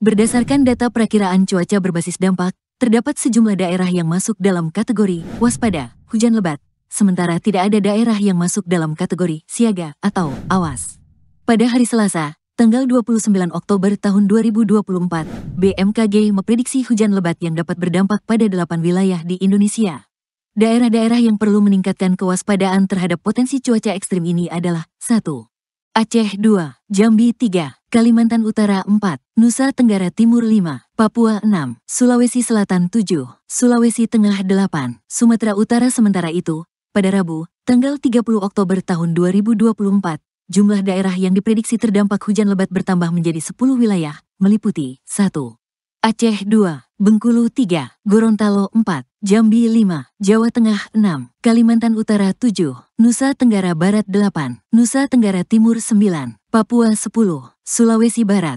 Berdasarkan data perakiraan cuaca berbasis dampak, terdapat sejumlah daerah yang masuk dalam kategori waspada, hujan lebat, sementara tidak ada daerah yang masuk dalam kategori siaga atau awas. Pada hari Selasa, tanggal 29 Oktober tahun 2024, BMKG memprediksi hujan lebat yang dapat berdampak pada delapan wilayah di Indonesia. Daerah-daerah yang perlu meningkatkan kewaspadaan terhadap potensi cuaca ekstrim ini adalah 1. Aceh 2, Jambi 3, Kalimantan Utara 4, Nusa Tenggara Timur 5, Papua 6, Sulawesi Selatan 7, Sulawesi Tengah 8, Sumatera Utara sementara itu, pada Rabu, tanggal 30 Oktober tahun 2024, jumlah daerah yang diprediksi terdampak hujan lebat bertambah menjadi 10 wilayah, meliputi 1. Aceh 2, Bengkulu 3, Gorontalo 4, Jambi 5, Jawa Tengah 6, Kalimantan Utara 7, Nusa Tenggara Barat 8, Nusa Tenggara Timur 9, Papua 10, Sulawesi Barat,